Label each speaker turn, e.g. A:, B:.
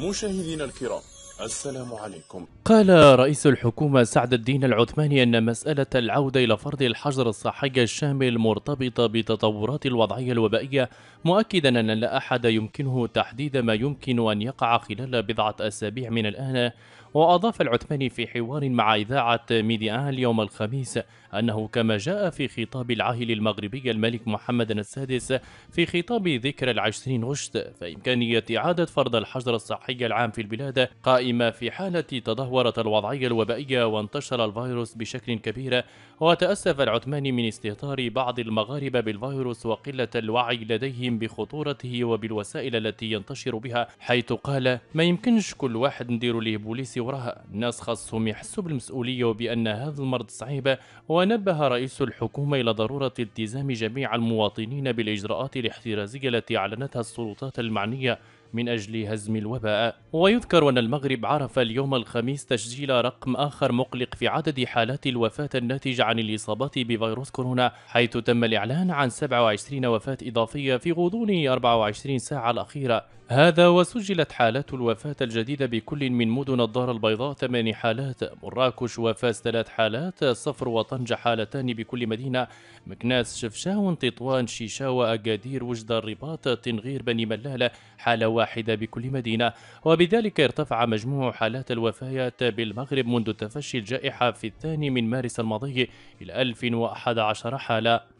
A: مشاهدينا الكرام السلام عليكم
B: قال رئيس الحكومة سعد الدين العثماني أن مسألة العودة إلى فرض الحجر الصحي الشامل مرتبطة بتطورات الوضعية الوبائية مؤكدا أن لا أحد يمكنه تحديد ما يمكن أن يقع خلال بضعة أسابيع من الآن وأضاف العثماني في حوار مع إذاعة ميديا اليوم الخميس أنه كما جاء في خطاب العاهل المغربي الملك محمد السادس في خطاب ذكرى العشرين غشت فإمكانية إعادة فرض الحجر الصحي العام في البلاد قائمة في حالة تدهورت الوضعية الوبائية وانتشر الفيروس بشكل كبير وتأسف العثماني من استهتار بعض المغاربة بالفيروس وقلة الوعي لديهم بخطورته وبالوسائل التي ينتشر بها حيث قال ما يمكنش كل واحد ندير ليه بوليسي وراها الناس خاصهم يحسوا بالمسؤولية وبأن هذا المرض صعيب ونبه رئيس الحكومة إلى ضرورة التزام جميع المواطنين بالإجراءات الاحترازية التي أعلنتها السلطات المعنية من أجل هزم الوباء ويذكر أن المغرب عرف اليوم الخميس تسجيل رقم آخر مقلق في عدد حالات الوفاة الناتجة عن الإصابات بفيروس كورونا حيث تم الإعلان عن 27 وفاة إضافية في غضون 24 ساعة الأخيرة هذا وسجلت حالات الوفاة الجديدة بكل من مدن الدار البيضاء 8 حالات مراكش وفاس 3 حالات صفر وطنجة حالتان بكل مدينة مكناس شفشاون تطوان شيشاوة أكادير وجدة الرباط تنغير بني ملالة حالة واحدة واحدة بكل مدينة وبذلك ارتفع مجموع حالات الوفيات بالمغرب منذ تفشي الجائحة في الثاني من مارس الماضي إلى 1011 حالة